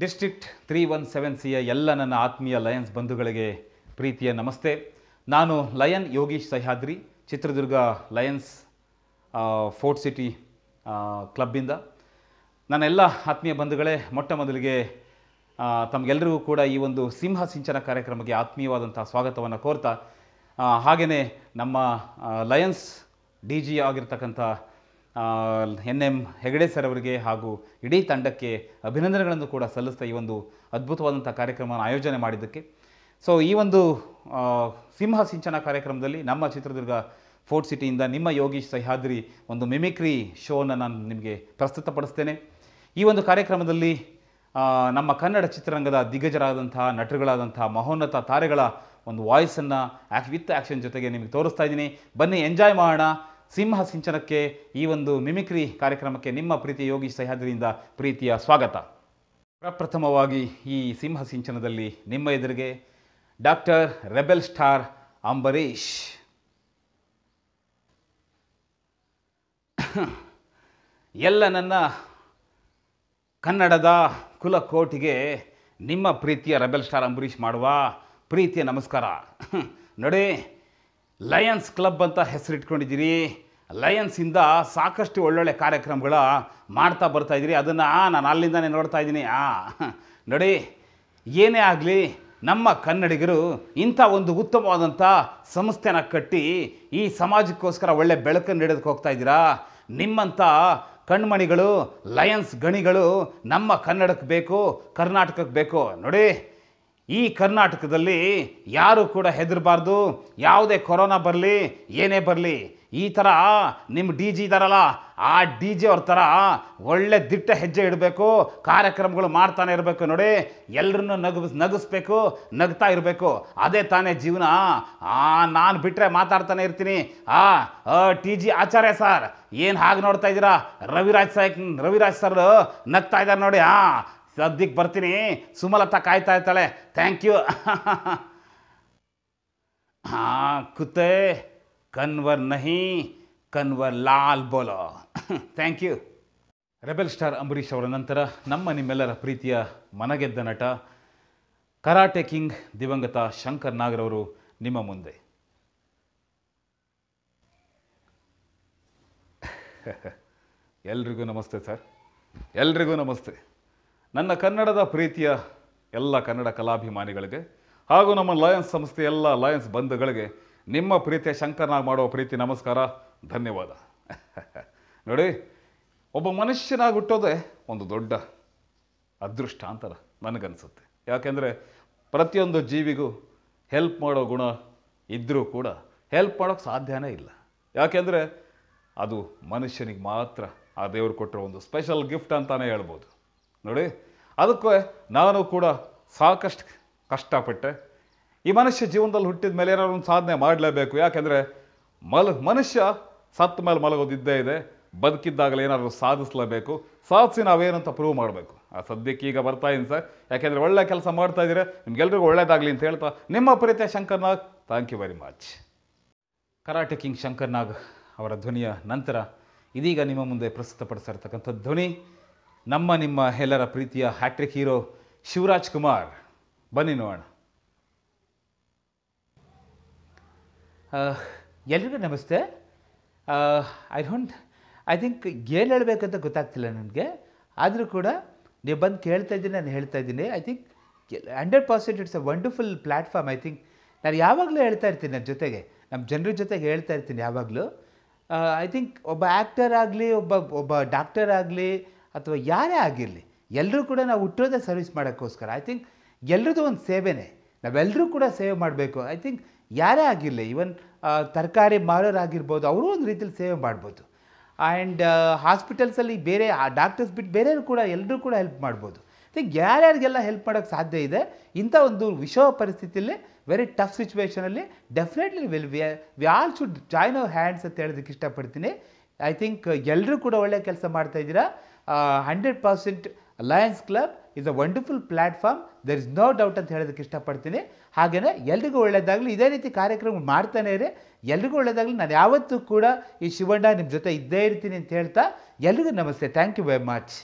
district three one seven ಸಿಯ ಎಲ್ಲ ನನ್ನ ಆತ್ಮೀಯ ಲಯನ್ಸ್ ಬಂಧುಗಳಿಗೆ ಪ್ರೀತಿಯ ನಮಸ್ತೆ ನಾನು Lion Yogish Sahyadri Chitradurga Lions Fort City ಕ್ಲಬ್ಬಿಂದ ಎಲ್ಲ ಆತ್ಮೀಯ ಬಂಧುಗಳೇ ಮೊಟ್ಟ ಮೊದಲಿಗೆ ತಮಗೆಲ್ಲರಿಗೂ ಕೂಡ ಈ ಒಂದು ಸಿಂಹ ಸಿಂಚನ ಕಾರ್ಯಕ್ರಮಕ್ಕೆ ಆತ್ಮೀಯವಾದಂಥ ಸ್ವಾಗತವನ್ನು ಕೋರ್ತಾ ಹಾಗೆಯೇ ನಮ್ಮ ಲಯನ್ಸ್ ಡಿ ಜಿ ಆಗಿರ್ತಕ್ಕಂಥ ಎನ್ ಎಂ ಹೆಗಡೆ ಸರ್ ಅವರಿಗೆ ಹಾಗೂ ಇಡೀ ತಂಡಕ್ಕೆ ಅಭಿನಂದನೆಗಳನ್ನು ಕೂಡ ಸಲ್ಲಿಸ್ತಾ ಈ ಒಂದು ಅದ್ಭುತವಾದಂಥ ಕಾರ್ಯಕ್ರಮವನ್ನು ಆಯೋಜನೆ ಮಾಡಿದ್ದಕ್ಕೆ ಸೊ ಈ ಒಂದು ಸಿಂಹ ಸಿಂಚನ ಕಾರ್ಯಕ್ರಮದಲ್ಲಿ ನಮ್ಮ ಚಿತ್ರದುರ್ಗ ಫೋರ್ಟ್ ಸಿಟಿಯಿಂದ ನಿಮ್ಮ ಯೋಗೀಶ್ ಸಹ್ಯಾದ್ರಿ ಒಂದು ಮಿಮಿಕ್ರಿ ಶೋನ ನಾನು ನಿಮಗೆ ಪ್ರಸ್ತುತಪಡಿಸ್ತೇನೆ ಈ ಒಂದು ಕಾರ್ಯಕ್ರಮದಲ್ಲಿ ನಮ್ಮ ಕನ್ನಡ ಚಿತ್ರರಂಗದ ದಿಗ್ಗಜರಾದಂಥ ನಟರುಗಳಾದಂಥ ಮಹೋನ್ನತ ತಾರೆಗಳ ಒಂದು ವಾಯ್ಸನ್ನು ಆ್ಯಕ್ ವಿತ್ ಆ್ಯಕ್ಷನ್ ಜೊತೆಗೆ ನಿಮಗೆ ತೋರಿಸ್ತಾ ಇದ್ದೀನಿ ಬನ್ನಿ ಎಂಜಾಯ್ ಮಾಡೋಣ ಸಿಂಹ ಸಿಂಚನಕ್ಕೆ ಈ ಒಂದು ಮಿಮಿಕ್ರಿ ಕಾರ್ಯಕ್ರಮಕ್ಕೆ ನಿಮ್ಮ ಪ್ರೀತಿ ಯೋಗಿ ಸಹ್ಯಾದ್ರಿಯಿಂದ ಪ್ರೀತಿಯ ಸ್ವಾಗತ ಪ್ರಪ್ರಥಮವಾಗಿ ಈ ಸಿಂಹ ಸಿಂಚನದಲ್ಲಿ ನಿಮ್ಮ ಎದುರಿಗೆ ಡಾಕ್ಟರ್ ರೆಬೆಲ್ ಸ್ಟಾರ್ ಅಂಬರೀಷ್ ಎಲ್ಲ ನನ್ನ ಕನ್ನಡದ ಕುಲಕೋಟಿಗೆ ನಿಮ್ಮ ಪ್ರೀತಿಯ ರೆಬೆಲ್ ಸ್ಟಾರ್ ಅಂಬರೀಷ್ ಮಾಡುವ ಪ್ರೀತಿಯ ನಮಸ್ಕಾರ ನಡೆ ಲಯನ್ಸ್ ಕ್ಲಬ್ ಅಂತ ಹೆಸರಿಟ್ಕೊಂಡಿದ್ದೀರಿ ಲಯನ್ಸಿಂದ ಸಾಕಷ್ಟು ಒಳ್ಳೊಳ್ಳೆ ಕಾರ್ಯಕ್ರಮಗಳ ಮಾಡ್ತಾ ಬರ್ತಾ ಇದ್ದೀರಿ ಅದನ್ನು ನಾನು ಅಲ್ಲಿಂದನೇ ನೋಡ್ತಾ ಇದ್ದೀನಿ ಆ ನೋಡಿ ಏನೇ ಆಗಲಿ ನಮ್ಮ ಕನ್ನಡಿಗರು ಇಂಥ ಒಂದು ಉತ್ತಮವಾದಂಥ ಸಂಸ್ಥೆನ ಕಟ್ಟಿ ಈ ಸಮಾಜಕ್ಕೋಸ್ಕರ ಒಳ್ಳೆ ಬೆಳಕನ್ನು ನೀಡೋದಕ್ಕೆ ಹೋಗ್ತಾ ಇದ್ದೀರಾ ನಿಮ್ಮಂಥ ಕಣ್ಮಣಿಗಳು ಲಯನ್ಸ್ ಗಣಿಗಳು ನಮ್ಮ ಕನ್ನಡಕ್ಕೆ ಬೇಕು ಕರ್ನಾಟಕಕ್ಕೆ ಬೇಕು ನೋಡಿ ಈ ಕರ್ನಾಟಕದಲ್ಲಿ ಯಾರು ಕೂಡ ಹೆದರಬಾರ್ದು ಯಾವುದೇ ಕೊರೋನಾ ಬರಲಿ ಏನೇ ಬರಲಿ ಈ ಥರ ನಿಮ್ಮ ಡಿ ಜಿ ಇದ್ದಾರಲ್ಲ ಆ ಡಿ ಜಿ ಅವ್ರ ಥರ ಒಳ್ಳೆ ದಿಟ್ಟ ಹೆಜ್ಜೆ ಇಡಬೇಕು ಕಾರ್ಯಕ್ರಮಗಳು ಮಾಡ್ತಾನೆ ಇರಬೇಕು ನೋಡಿ ಎಲ್ಲರನ್ನೂ ನಗ ನಗಿಸ್ಬೇಕು ನಗ್ತಾ ಇರಬೇಕು ಅದೇ ತಾನೇ ಜೀವನ ಆ ನಾನು ಬಿಟ್ಟರೆ ಮಾತಾಡ್ತಾನೆ ಇರ್ತೀನಿ ಆ ಟಿ ಜಿ ಆಚಾರ್ಯ ಸರ್ ಏನು ಹಾಗೆ ನೋಡ್ತಾ ಇದ್ದೀರಾ ರವಿರಾಜ್ ಸಾಹೇಬ್ ರವಿರಾಜ್ ಸರ್ ನಗ್ತಾ ಇದ್ದಾರೆ ನೋಡಿ ಹಾಂ ಸದ್ಯಕ್ಕೆ ಬರ್ತೀನಿ ಸುಮಲತಾ ಕಾಯ್ತಾ ಇರ್ತಾಳೆ ಥ್ಯಾಂಕ್ ಯು ಹಾಂ ಕುತ್ತೆ ಕನ್ವರ್ ನಹಿ ಕನ್ವರ್ ಲಾಲ್ ಬೋಲೋ thank you rebel star Ambareesh ಅವರ ನಂತರ ನಮ್ಮ ನಿಮ್ಮೆಲ್ಲರ ಪ್ರೀತಿಯ ಮನಗೆದ್ದ ನಟ ಕರಾಟೆ ಕಿಂಗ್ ದಿವಂಗತ ಶಂಕರ್ ನಾಗರವರು ನಿಮ್ಮ ಮುಂದೆ ಎಲ್ರಿಗೂ ನಮಸ್ತೆ ಸರ್ ಎಲ್ರಿಗೂ ನಮಸ್ತೆ ನನ್ನ ಕನ್ನಡದ ಪ್ರೀತಿಯ ಎಲ್ಲ ಕನ್ನಡ ಕಲಾಭಿಮಾನಿಗಳಿಗೆ ಹಾಗೂ ನಮ್ಮ ಲಯನ್ಸ್ ಸಂಸ್ಥೆಯ ಎಲ್ಲ ಲಯನ್ಸ್ ಬಂಧುಗಳಿಗೆ ನಿಮ್ಮ ಪ್ರೀತಿಯ ಶಂಕರನಾಗಿ ಮಾಡುವ ಪ್ರೀತಿ ನಮಸ್ಕಾರ ಧನ್ಯವಾದ ನೋಡಿ ಒಬ್ಬ ಮನುಷ್ಯನಾಗಿ ಹುಟ್ಟೋದೇ ಒಂದು ದೊಡ್ಡ ಅದೃಷ್ಟ ಅಂತಾರೆ ನನಗನ್ಸುತ್ತೆ ಯಾಕೆಂದರೆ ಪ್ರತಿಯೊಂದು ಜೀವಿಗೂ ಹೆಲ್ಪ್ ಮಾಡೋ ಗುಣ ಇದ್ದರೂ ಕೂಡ ಹೆಲ್ಪ್ ಮಾಡೋಕ್ಕೆ ಸಾಧ್ಯನೇ ಇಲ್ಲ ಯಾಕೆಂದರೆ ಅದು ಮನುಷ್ಯನಿಗೆ ಮಾತ್ರ ಆ ದೇವರು ಕೊಟ್ಟಿರೋ ಒಂದು ಸ್ಪೆಷಲ್ ಗಿಫ್ಟ್ ಅಂತಲೇ ಹೇಳ್ಬೋದು ನೋಡಿ ಅದಕ್ಕೆ ನಾನು ಕೂಡ ಸಾಕಷ್ಟು ಕಷ್ಟಪಟ್ಟೆ ಈ ಮನುಷ್ಯ ಜೀವನದಲ್ಲಿ ಹುಟ್ಟಿದ ಮೇಲೆ ಏನಾದ್ರು ಒಂದು ಸಾಧನೆ ಮಾಡಲೇಬೇಕು ಯಾಕೆಂದರೆ ಮಲ ಮನುಷ್ಯ ಸತ್ತ ಮೇಲೆ ಮಲಗೋದಿದ್ದೇ ಇದೆ ಬದುಕಿದ್ದಾಗಲೇ ಏನಾದರೂ ಸಾಧಿಸಲೇಬೇಕು ಸಾಧಿಸಿ ನಾವೇನಂತ ಪ್ರೂವ್ ಮಾಡಬೇಕು ಆ ಸದ್ಯಕ್ಕೆ ಈಗ ಬರ್ತಾ ಇದ್ದೀನಿ ಸರ್ ಯಾಕೆಂದರೆ ಒಳ್ಳೆ ಕೆಲಸ ಮಾಡ್ತಾ ಇದ್ದೀರಾ ನಿಮ್ಗೆಲ್ರಿಗೂ ಒಳ್ಳೇದಾಗಲಿ ಅಂತ ಹೇಳ್ತಾ ನಿಮ್ಮ ಪ್ರೀತಿಯ Shankar Nag thank you very much karate king Shankar Nag ಅವರ ಧ್ವನಿಯ ನಂತರ ಇದೀಗ ನಿಮ್ಮ ಮುಂದೆ ಪ್ರಸ್ತುತಪಡಿಸಿರ್ತಕ್ಕಂಥ ಧ್ವನಿ ನಮ್ಮ ನಿಮ್ಮ ಎಲ್ಲರ ಪ್ರೀತಿಯ ಹ್ಯಾಟ್ರಿಕ್ ಹೀರೋ ಶಿವರಾಜ್ ಕುಮಾರ್ ಬನ್ನಿ ನೋಡೋಣ ಎಲ್ರಿಗೂ ನಮಸ್ತೆ ಐ ಡೋಂಟ್ ಐ ಥಿಂಕ್ ಏನು ಹೇಳಬೇಕಂತ ಗೊತ್ತಾಗ್ತಿಲ್ಲ ನನಗೆ ಆದರೂ ಕೂಡ ನೀವು ಬಂದು ಕೇಳ್ತಾ ಇದ್ದೀನಿ ನಾನು ಹೇಳ್ತಾ ಇದ್ದೀನಿ I think hundred percent it's a wonderful platform I think ನಾನು ಯಾವಾಗಲೂ ಹೇಳ್ತಾ ಇರ್ತೀನಿ ನನ್ನ ಜೊತೆಗೆ ನಮ್ಮ ಜನರ ಜೊತೆಗೆ ಹೇಳ್ತಾ ಇರ್ತೀನಿ ಯಾವಾಗಲೂ ಐ ಥಿಂಕ್ ಒಬ್ಬ ಆ್ಯಕ್ಟರ್ ಆಗಲಿ ಒಬ್ಬ ಒಬ್ಬ ಡಾಕ್ಟರ್ ಆಗಲಿ ಅಥವಾ ಯಾರೇ ಆಗಿರಲಿ ಎಲ್ಲರೂ ಕೂಡ ನಾವು ಹುಟ್ಟೋದೇ ಸರ್ವಿಸ್ ಮಾಡೋಕ್ಕೋಸ್ಕರ ಐ ಥಿಂಕ್ ಎಲ್ಲರದ್ದು ಒಂದು ಸೇವೆನೇ ನಾವೆಲ್ಲರೂ ಕೂಡ ಸೇವೆ ಮಾಡಬೇಕು ಐ ಥಿಂಕ್ ಯಾರೇ ಆಗಿರಲಿ ಈವನ್ ತರಕಾರಿ ಮಾರೋರಾಗಿರ್ಬೋದು ಅವರು ಒಂದು ರೀತಿಯಲ್ಲಿ ಸೇವೆ ಮಾಡ್ಬೋದು ಆ್ಯಂಡ್ ಹಾಸ್ಪಿಟಲ್ಸಲ್ಲಿ ಬೇರೆ ಆ ಡಾಕ್ಟರ್ಸ್ ಬಿಟ್ಟು ಬೇರೆಯವರು ಕೂಡ ಎಲ್ಲರೂ ಕೂಡ ಹೆಲ್ಪ್ ಮಾಡ್ಬೋದು ಥಿಂಕ್ ಯಾರ್ಯಾರಿಗೆಲ್ಲ ಹೆಲ್ಪ್ ಮಾಡೋಕ್ಕೆ ಸಾಧ್ಯ ಇದೆ ಇಂಥ ಒಂದು ವಿಷವ ಪರಿಸ್ಥಿತಿಯಲ್ಲಿ ವೆರಿ ಟಫ್ ಸಿಚುವೇಷನಲ್ಲಿ definitely will we we all should join our hands ಅಂತ ಹೇಳೋದಕ್ಕೆ ಇಷ್ಟಪಡ್ತೀನಿ ಐ ಥಿಂಕ್ ಎಲ್ಲರೂ ಕೂಡ ಒಳ್ಳೆಯ ಕೆಲಸ ಮಾಡ್ತಾಯಿದ್ದೀರಾ hundred Lions Club is a wonderful platform there is no doubt ಅಂತ ಹೇಳೋದಕ್ಕೆ ಇಷ್ಟಪಡ್ತೀನಿ ಹಾಗೆಯೇ ಎಲ್ರಿಗೂ ಒಳ್ಳೆಯದಾಗಲಿ ಇದೇ ರೀತಿ ಕಾರ್ಯಕ್ರಮ ಮಾಡ್ತಾನೇ ಇರಿ ಎಲ್ರಿಗೂ ಒಳ್ಳೆಯದಾಗಲಿ ನಾನು ಯಾವತ್ತೂ ಕೂಡ ಈ ಶಿವಣ್ಣ ನಿಮ್ಮ ಜೊತೆ ಇದ್ದೇ ಇರ್ತೀನಿ ಅಂತ ಹೇಳ್ತಾ ಎಲ್ರಿಗೂ ನಮಸ್ತೆ ಥ್ಯಾಂಕ್ ಯು ವೆರಿ ಮಚ್